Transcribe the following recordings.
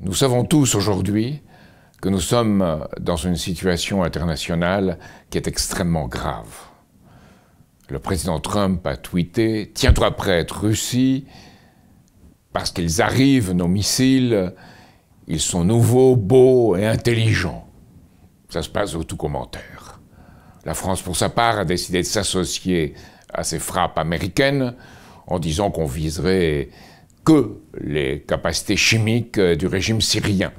Nous savons tous aujourd'hui que nous sommes dans une situation internationale qui est extrêmement grave. Le président Trump a tweeté Tiens-toi prête, Russie, parce qu'ils arrivent, nos missiles, ils sont nouveaux, beaux et intelligents. Ça se passe au tout commentaire. La France, pour sa part, a décidé de s'associer à ces frappes américaines en disant qu'on viserait que les capacités chimiques euh, du régime syrien,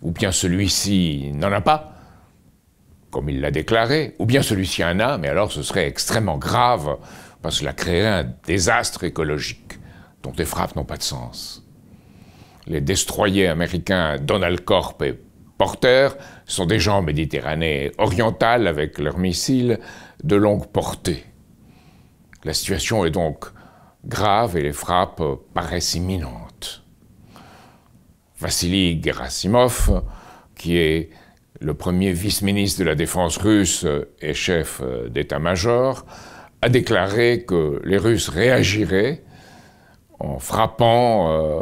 ou bien celui-ci n'en a pas, comme il l'a déclaré, ou bien celui-ci en a, mais alors ce serait extrêmement grave, parce que cela créerait un désastre écologique, dont les frappes n'ont pas de sens. Les destroyers américains Donald Corp et Porter sont des gens en Méditerranée orientale avec leurs missiles de longue portée. La situation est donc graves et les frappes paraissent imminentes. Vassili Gerasimov, qui est le premier vice-ministre de la Défense russe et chef d'état-major, a déclaré que les Russes réagiraient en frappant euh,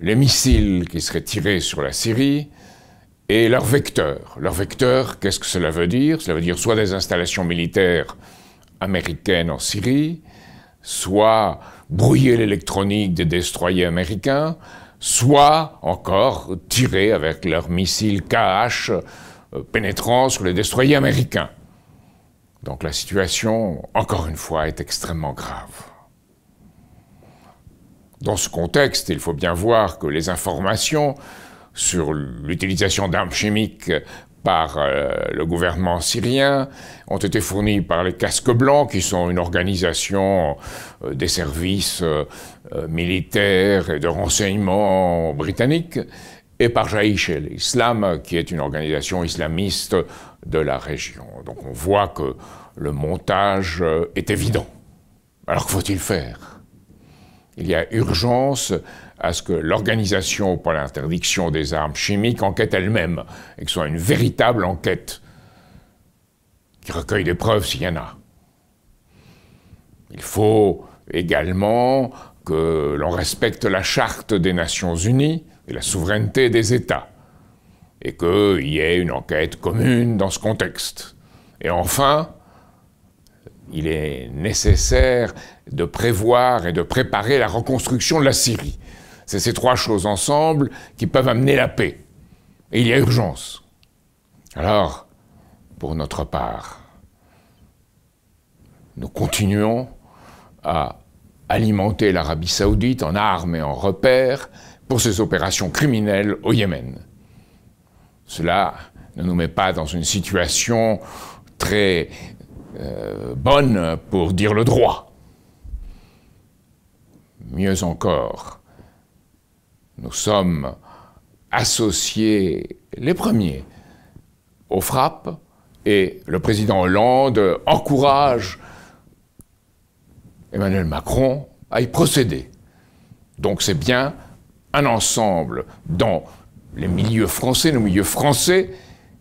les missiles qui seraient tirés sur la Syrie et leurs vecteurs. Leurs vecteurs, qu'est-ce que cela veut dire Cela veut dire soit des installations militaires américaines en Syrie, soit brouiller l'électronique des destroyers américains, soit encore tirer avec leurs missiles KH euh, pénétrant sur les destroyers américains. Donc la situation, encore une fois, est extrêmement grave. Dans ce contexte, il faut bien voir que les informations sur l'utilisation d'armes chimiques par euh, le gouvernement syrien, ont été fournis par les Casques Blancs, qui sont une organisation euh, des services euh, militaires et de renseignement britanniques, et par al islam qui est une organisation islamiste de la région. Donc on voit que le montage est évident. Alors que faut-il faire il y a urgence à ce que l'Organisation pour l'interdiction des armes chimiques enquête elle-même, et que ce soit une véritable enquête qui recueille des preuves s'il y en a. Il faut également que l'on respecte la charte des Nations Unies et la souveraineté des États, et qu'il y ait une enquête commune dans ce contexte. Et enfin, il est nécessaire de prévoir et de préparer la reconstruction de la Syrie. C'est ces trois choses ensemble qui peuvent amener la paix. Et il y a urgence. Alors, pour notre part, nous continuons à alimenter l'Arabie saoudite en armes et en repères pour ses opérations criminelles au Yémen. Cela ne nous met pas dans une situation très euh, bonne pour dire le droit. Mieux encore, nous sommes associés les premiers aux frappes et le président Hollande encourage Emmanuel Macron à y procéder. Donc c'est bien un ensemble dans les milieux français, nos milieux français,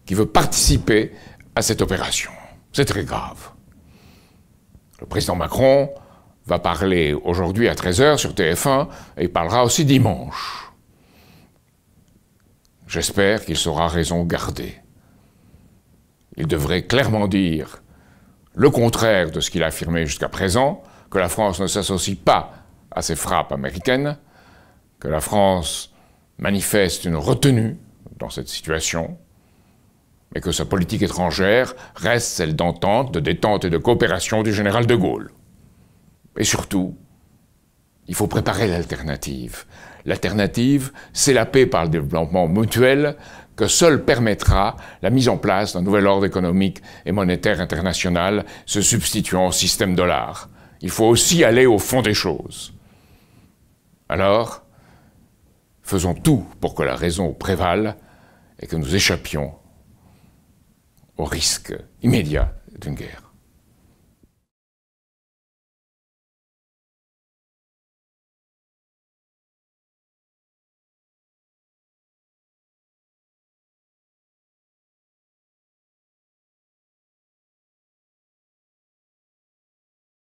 qui veut participer à cette opération. C'est très grave. Le président Macron va parler aujourd'hui à 13h sur TF1 et parlera aussi dimanche. J'espère qu'il saura raison garder. Il devrait clairement dire le contraire de ce qu'il a affirmé jusqu'à présent, que la France ne s'associe pas à ces frappes américaines, que la France manifeste une retenue dans cette situation, mais que sa politique étrangère reste celle d'entente, de détente et de coopération du général de Gaulle. Et surtout, il faut préparer l'alternative. L'alternative, c'est la paix par le développement mutuel que seul permettra la mise en place d'un nouvel ordre économique et monétaire international se substituant au système dollar. Il faut aussi aller au fond des choses. Alors, faisons tout pour que la raison prévale et que nous échappions au risque immédiat d'une guerre.